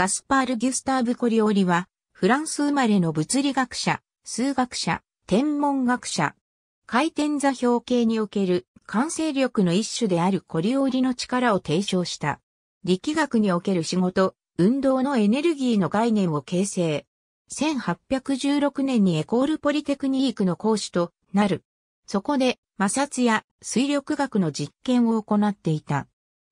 ガスパール・ギュスターブ・コリオリは、フランス生まれの物理学者、数学者、天文学者。回転座標系における完成力の一種であるコリオリの力を提唱した。力学における仕事、運動のエネルギーの概念を形成。1816年にエコールポリテクニークの講師となる。そこで摩擦や水力学の実験を行っていた。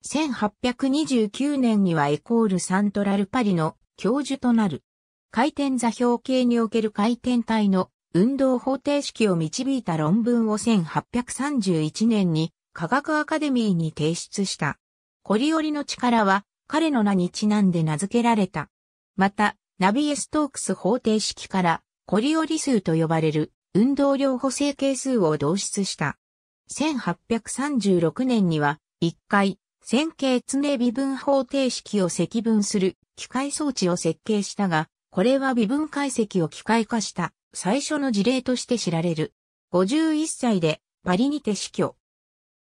1829年にはエコールサントラルパリの教授となる。回転座標系における回転体の運動方程式を導いた論文を1831年に科学アカデミーに提出した。コリオリの力は彼の名にちなんで名付けられた。また、ナビエストークス方程式からコリオリ数と呼ばれる運動量補正係数を導出した。1836年には1回線形常微分方程式を積分する機械装置を設計したが、これは微分解析を機械化した最初の事例として知られる。51歳でパリにて死去。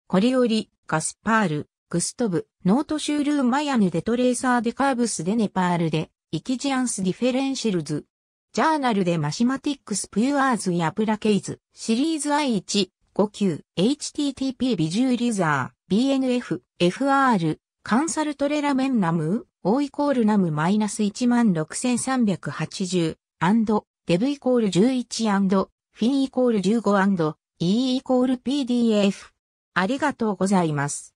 コリオリ、ガスパール、グストブ、ノートシュールーマヤヌデトレーサーデカーブスデネパールで、イキジアンスディフェレンシルズ。ジャーナルでマシマティックス・プユアーズやプラケイズ、シリーズ I1、59 http ビジューリザー bnf fr カンサルトレラメンナム o イコールナムマイナス16380アンド、デブイコール11アンド、フィンイコール15アンド、e イコール pdf ありがとうございます。